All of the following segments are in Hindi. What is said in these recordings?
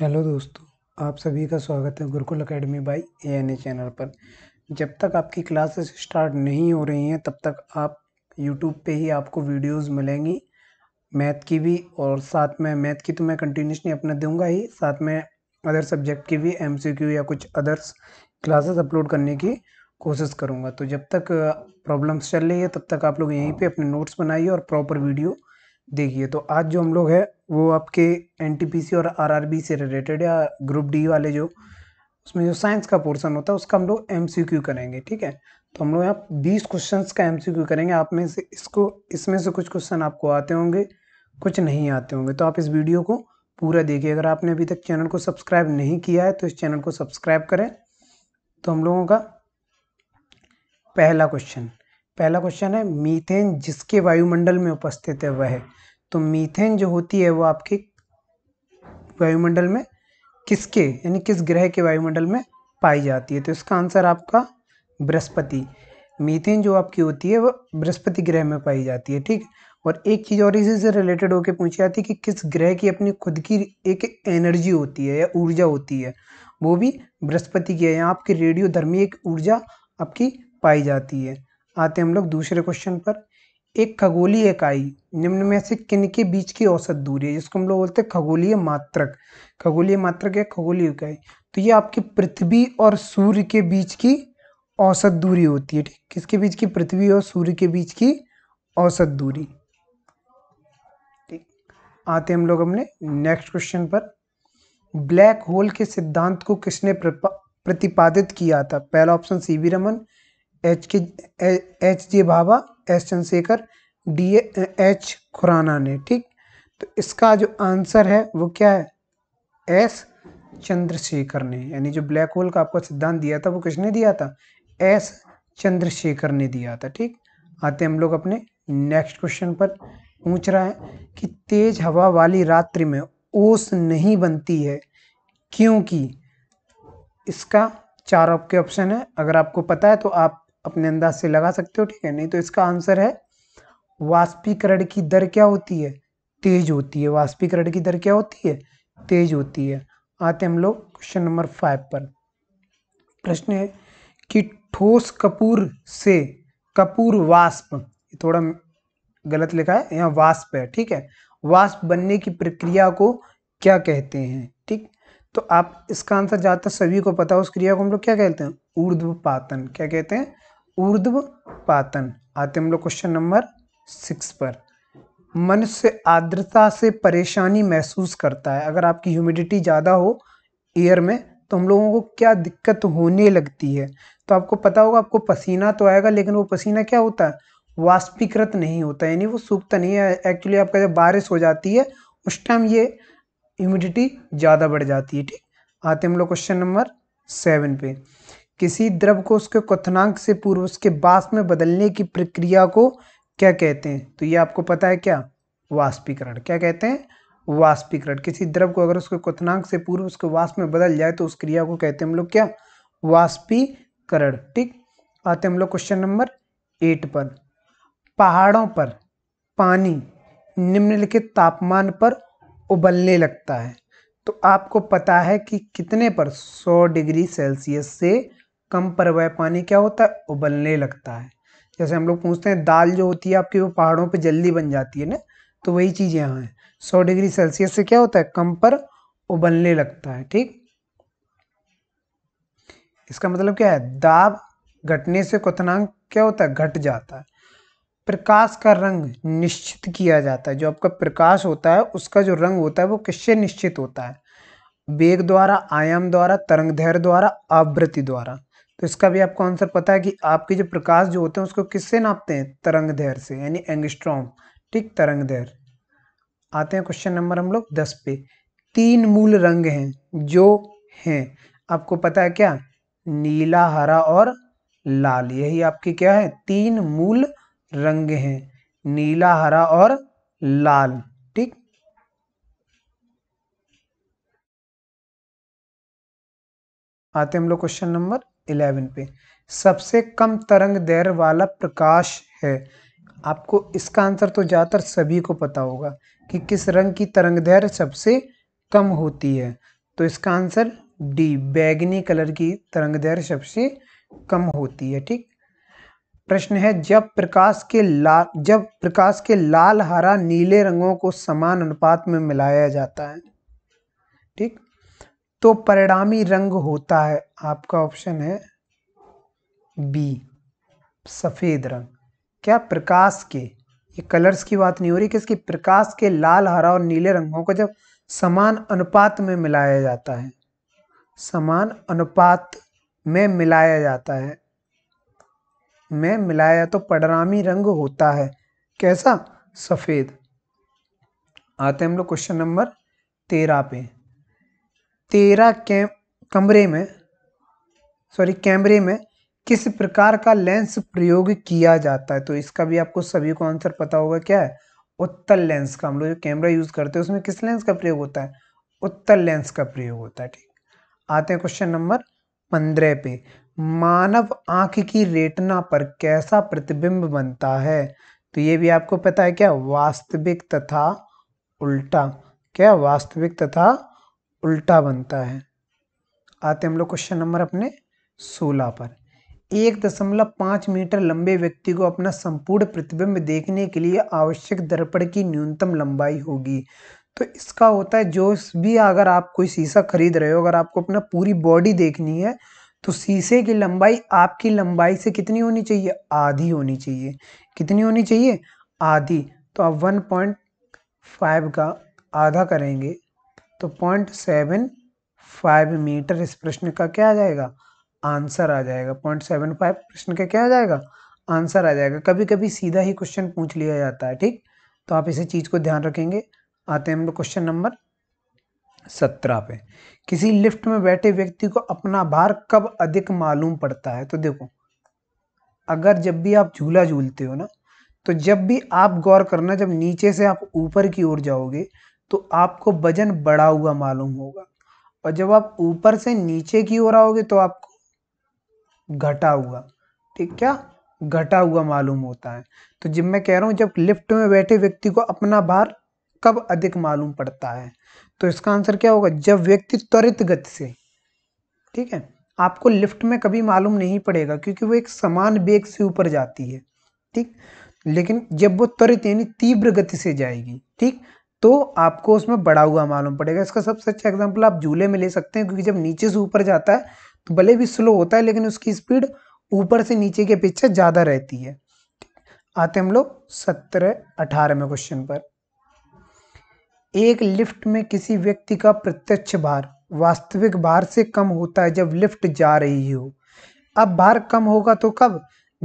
हेलो दोस्तों आप सभी का स्वागत है Gurukul academy by A N A channel पर जब तक आपकी क्लासेस स्टार्ट नहीं हो रही हैं तब तक आप यूट्यूब पे ही आपको वीडियोस मिलेंगी मैथ की भी और साथ में मैथ की तो मैं कंटिन्यूसली अपना दूंगा ही साथ में अदर सब्जेक्ट की भी एमसीक्यू या कुछ अदर्स क्लासेस अपलोड करने की कोशिश करूँगा तो जब तक प्रॉब्लम्स चल रही है तब तक आप लोग यहीं पर अपने नोट्स बनाइए और प्रॉपर वीडियो देखिए तो आज जो हम लोग हैं वो आपके एनटीपीसी और आरआरबी से रिलेटेड या ग्रुप डी वाले जो उसमें जो साइंस का पोर्सन होता है उसका हम लोग एमसीक्यू करेंगे ठीक है तो हम लोग यहाँ बीस क्वेश्चन का एमसीक्यू करेंगे आप में से इसको इसमें से कुछ क्वेश्चन आपको आते होंगे कुछ नहीं आते होंगे तो आप इस वीडियो को पूरा देखिए अगर आपने अभी तक चैनल को सब्सक्राइब नहीं किया है तो इस चैनल को सब्सक्राइब करें तो हम लोगों का पहला क्वेश्चन पहला क्वेश्चन है मीथेन जिसके वायुमंडल में उपस्थित है वह तो मीथेन जो होती है वो आपके वायुमंडल में किसके यानी किस ग्रह के वायुमंडल में पाई जाती है तो इसका आंसर आपका बृहस्पति मीथेन जो आपकी होती है वह बृहस्पति ग्रह में पाई जाती है ठीक और एक चीज़ और इसी से रिलेटेड होके पूछी जाती है कि किस ग्रह की अपनी खुद की एक एनर्जी होती है या ऊर्जा होती है वो भी बृहस्पति की है या आपकी रेडियो धर्मी एक ऊर्जा आपकी पाई जाती है आते हम लोग दूसरे क्वेश्चन पर एक खगोलीय इकाई निम्न में से किन के बीच की औसत दूरी है जिसको हम लोग बोलते हैं खगोलीय मात्रक खगोलीय मात्रक या खगोलीय इकाई तो ये आपकी पृथ्वी और सूर्य के बीच की औसत दूरी होती है ठीक किसके बीच की पृथ्वी और सूर्य के बीच की औसत दूरी ठीक आते हम लोग अपने नेक्स्ट क्वेश्चन पर ब्लैक होल के सिद्धांत को किसने प्रतिपादित किया था पहला option C B Raman H के H J Bhabha S Chandrashekhar D H Khurana ने ठीक तो इसका जो आंसर है वो क्या है एस चंद्रशेखर ने यानी जो ब्लैक होल का आपको सिद्धांत दिया था वो किसने दिया था एस चंद्रशेखर ने दिया था ठीक आते हम लोग अपने नेक्स्ट क्वेश्चन पर पूछ रहा है कि तेज हवा वाली रात्रि में ओस नहीं बनती है क्योंकि इसका चार आपके ऑप्शन है अगर आपको पता है तो आप अपने अंदाज से लगा सकते हो ठीक है नहीं तो इसका आंसर है वाष्पीकरण की दर क्या होती है तेज होती है वाष्पीकरण की दर क्या होती है तेज होती है आते हम लोग क्वेश्चन नंबर फाइव पर प्रश्न है कि ठोस कपूर से कपूर वाष्प थोड़ा गलत लिखा है यहाँ वाष्प है ठीक है वाष्प बनने की प्रक्रिया को क्या कहते हैं ठीक तो आप इसका आंसर ज़्यादातर सभी को पता है उस क्रिया को हम लोग क्या कहते हैं ऊर्ध्वपातन क्या कहते हैं ऊर्ध्व पातन आते हम लोग क्वेश्चन नंबर सिक्स पर मनुष्य आर्द्रता से परेशानी महसूस करता है अगर आपकी ह्यूमिडिटी ज़्यादा हो एयर में तो हम लोगों को क्या दिक्कत होने लगती है तो आपको पता होगा आपको पसीना तो आएगा लेकिन वो पसीना क्या होता है वाष्पीकृत नहीं होता यानी वो सूखता नहीं है एक्चुअली आपका जब बारिश हो जाती है उस टाइम ये ह्यूमिडिटी ज़्यादा बढ़ जाती है ठीक आते हम लोग क्वेश्चन नंबर सेवन पे किसी द्रव को उसके क्वनांक से पूर्व उसके बाष्प में बदलने की प्रक्रिया को क्या कहते हैं तो ये आपको पता है क्या वाष्पीकरण क्या कहते हैं वाष्पीकरण किसी द्रव को अगर उसके क्वनांक से पूर्व उसके वाष्प में बदल जाए तो उस क्रिया को कहते हैं हम लोग क्या वाष्पीकरण ठीक आते हम लोग क्वेश्चन नंबर एट पर पहाड़ों पर पानी निम्नलिखित तापमान पर उबलने लगता है तो आपको पता है कि कितने पर 100 डिग्री सेल्सियस से कम पर वह पानी क्या होता है उबलने लगता है जैसे हम लोग पूछते हैं दाल जो होती है आपकी वो पहाड़ों पे जल्दी बन जाती है ना तो वही चीज़ यहाँ है सौ डिग्री सेल्सियस से क्या होता है कम पर उबलने लगता है ठीक इसका मतलब क्या है दाब घटने से क्वनांक क्या होता है घट जाता है प्रकाश का रंग निश्चित किया जाता है जो आपका प्रकाश होता है उसका जो रंग होता है वो किससे निश्चित होता है वेग द्वारा आयाम द्वारा तरंग धैर्य द्वारा आवृत्ति द्वारा तो इसका भी आपको आंसर पता है कि आपके जो प्रकाश जो होते हैं उसको किससे नापते हैं तरंग धैर्य से यानी एंगस्ट्रॉम ठीक तरंग धैर्य आते हैं क्वेश्चन नंबर हम लोग दस पे तीन मूल रंग हैं जो हैं आपको पता है क्या नीला हरा और लाल यही आपके क्या है तीन मूल रंग हैं नीला हरा और लाल ठीक आते हम लोग क्वेश्चन नंबर इलेवन पे सबसे कम तरंग दैर्घ्य वाला प्रकाश है आपको इसका आंसर तो ज़्यादातर सभी को पता होगा कि किस रंग की तरंग दैर्घ्य सबसे कम होती है तो इसका आंसर डी बैगनी कलर की तरंग दैर्घ्य सबसे कम होती है ठीक प्रश्न है जब प्रकाश के लाल जब प्रकाश के लाल हरा नीले रंगों को समान अनुपात में मिलाया जाता है ठीक तो परिणामी रंग होता है आपका ऑप्शन है बी सफ़ेद रंग क्या प्रकाश के ये कलर्स की बात नहीं हो रही किसकी प्रकाश के लाल हरा और नीले रंगों को जब समान अनुपात में मिलाया जाता है समान अनुपात में मिलाया जाता है में मिलाया तो परिणामी रंग होता है कैसा सफ़ेद आते हैं हम लोग क्वेश्चन नंबर तेरह पे तेरह कै कमरे में सॉरी कैमरे में किस प्रकार का लेंस प्रयोग किया जाता है तो इसका भी आपको सभी को आंसर पता होगा क्या है उत्तल लेंस का हम लोग जो कैमरा यूज़ करते हैं उसमें किस लेंस का प्रयोग होता है उत्तल लेंस का प्रयोग होता है ठीक आते हैं क्वेश्चन नंबर पंद्रह पे मानव आंख की रेटना पर कैसा प्रतिबिंब बनता है तो ये भी आपको पता है क्या वास्तविक तथा उल्टा क्या वास्तविक तथा उल्टा बनता है आते हम लोग क्वेश्चन नंबर अपने सोलह पर एक दशमलव पाँच मीटर लंबे व्यक्ति को अपना संपूर्ण प्रतिबिंब देखने के लिए आवश्यक दर्पण की न्यूनतम लंबाई होगी तो इसका होता है जो भी अगर आप कोई शीशा खरीद रहे हो अगर आपको अपना पूरी बॉडी देखनी है तो शीशे की लंबाई आपकी लंबाई से कितनी होनी चाहिए आधी होनी चाहिए कितनी होनी चाहिए आधी तो आप वन पॉइंट फाइव का आधा करेंगे तो पॉइंट सेवन फाइव मीटर इस प्रश्न का क्या आ जाएगा आंसर आ जाएगा पॉइंट सेवन फाइव प्रश्न का क्या आ जाएगा आंसर आ जाएगा कभी कभी सीधा ही क्वेश्चन पूछ लिया जाता है ठीक तो आप इसी चीज़ को ध्यान रखेंगे आते हैं हम लोग क्वेश्चन नंबर सत्रह पे किसी लिफ्ट में बैठे व्यक्ति को अपना भार कब अधिक मालूम पड़ता है तो देखो अगर जब भी आप झूला झूलते हो ना तो जब भी आप गौर करना जब नीचे से आप ऊपर की ओर जाओगे तो आपको वजन बढ़ा हुआ मालूम होगा और जब आप ऊपर से नीचे की ओर आओगे तो आपको घटा हुआ ठीक क्या घटा हुआ मालूम होता है तो जब मैं कह रहा हूँ जब लिफ्ट में बैठे व्यक्ति को अपना भार कब अधिक मालूम पड़ता है तो इसका आंसर क्या होगा जब व्यक्ति त्वरित गति से ठीक है आपको लिफ्ट में कभी मालूम नहीं पड़ेगा क्योंकि वो एक समान वेग से ऊपर जाती है ठीक लेकिन जब वो त्वरित यानी तीव्र गति से जाएगी ठीक तो आपको उसमें बढ़ा हुआ मालूम पड़ेगा इसका सबसे अच्छा एग्जाम्पल आप झूले में ले सकते हैं क्योंकि जब नीचे से ऊपर जाता है तो भले भी स्लो होता है लेकिन उसकी स्पीड ऊपर से नीचे के पीछे ज़्यादा रहती है आते हम लोग सत्रह में क्वेश्चन पर एक लिफ्ट में किसी व्यक्ति का प्रत्यक्ष भार वास्तविक भार से कम होता है जब लिफ्ट जा रही हो अब भार कम होगा तो कब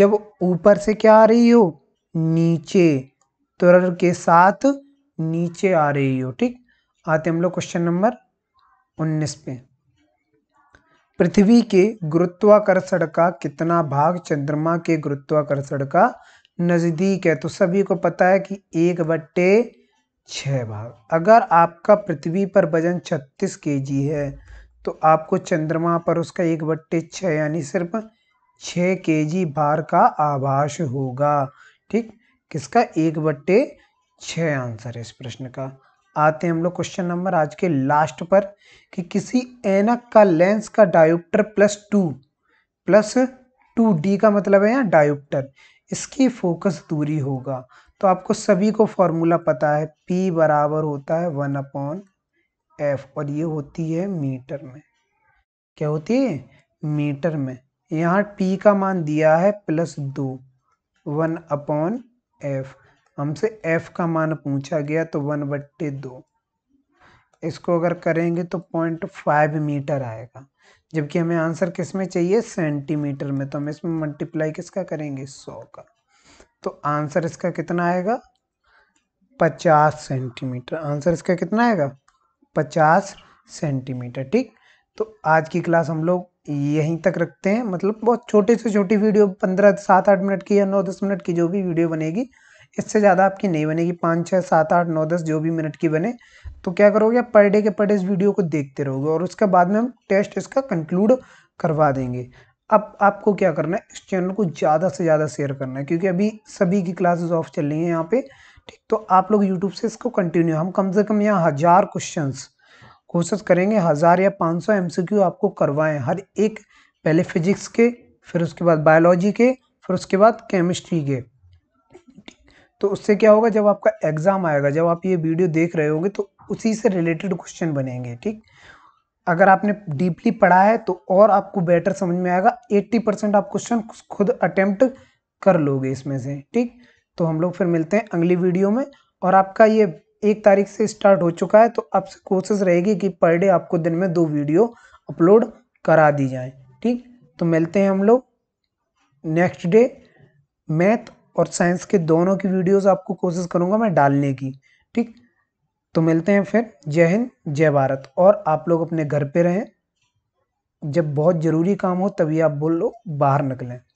जब ऊपर से क्या आ रही हो नीचे त्वर तो के साथ नीचे आ रही हो ठीक आते हम लोग क्वेश्चन नंबर उन्नीस पे पृथ्वी के गुरुत्वाकर्षण का कितना भाग चंद्रमा के गुरुत्वाकर्षण का नजदीक है तो सभी को पता है कि एक बट्टे छह भाग अगर आपका पृथ्वी पर वजन 36 जी है तो आपको चंद्रमा पर उसका एक बट्टे छह यानी सिर्फ के जी भार का आभास होगा ठीक किसका एक बट्टे छः आंसर है इस प्रश्न का आते हैं हम लोग क्वेश्चन नंबर आज के लास्ट पर कि किसी एनक का लेंस का diopter plus two plus two D का मतलब है यहाँ डायोप्टर इसकी फोकस दूरी होगा तो आपको सभी को फॉर्मूला पता है पी बराबर होता है वन अपॉन एफ और ये होती है मीटर में क्या होती है मीटर में यहाँ पी का मान दिया है प्लस दो वन अपॉन एफ हमसे एफ का मान पूछा गया तो वन बट्टे दो इसको अगर करेंगे तो पॉइंट फाइव मीटर आएगा जबकि हमें आंसर किस में चाहिए सेंटीमीटर में तो हम इसमें मल्टीप्लाई किसका करेंगे सौ का तो आंसर इसका कितना आएगा पचास सेंटीमीटर आंसर इसका कितना आएगा पचास सेंटीमीटर ठीक तो आज की क्लास हम लोग यहीं तक रखते हैं मतलब बहुत छोटे से छोटी वीडियो पंद्रह सात आठ मिनट की या नौ दस मिनट की जो भी वीडियो बनेगी इससे ज़्यादा आपकी नहीं बनेगी पाँच छः सात आठ नौ दस जो भी मिनट की बने तो क्या करोगे आप पर डे के पर डे इस वीडियो को देखते रहोगे और उसके बाद में हम टेस्ट इसका कंक्लूड करवा देंगे अब आपको क्या करना है इस चैनल को ज़्यादा से ज़्यादा शेयर करना है क्योंकि अभी सभी की क्लासेस ऑफ चल रही हैं यहाँ पे ठीक तो आप लोग यूट्यूब से इसको कंटिन्यू हम कम से कम यहाँ हज़ार क्वेश्चन कोशिश करेंगे हज़ार या पाँच सौ एम आपको करवाएँ हर एक पहले फिजिक्स के फिर उसके बाद बायोलॉजी के फिर उसके बाद केमिस्ट्री के तो उससे क्या होगा जब आपका एग्ज़ाम आएगा जब आप ये वीडियो देख रहे होंगे तो उसी से रिलेटेड क्वेश्चन बनेंगे ठीक अगर आपने डीपली पढ़ा है तो और आपको बेटर समझ में आएगा 80 परसेंट आप क्वेश्चन खुद अटेम्प्ट कर लोगे इसमें से ठीक तो हम लोग फिर मिलते हैं अगली वीडियो में और आपका ये एक तारीख से स्टार्ट हो चुका है तो आपसे कोशिश रहेगी कि पर डे आपको दिन में दो वीडियो अपलोड करा दी जाए ठीक तो मिलते हैं हम लोग नेक्स्ट डे मैथ और साइंस के दोनों की वीडियोस आपको कोशिश करूँगा मैं डालने की ठीक तो मिलते हैं फिर जय हिंद जय भारत और आप लोग अपने घर पे रहें जब बहुत ज़रूरी काम हो तभी आप बोल लो बाहर निकलें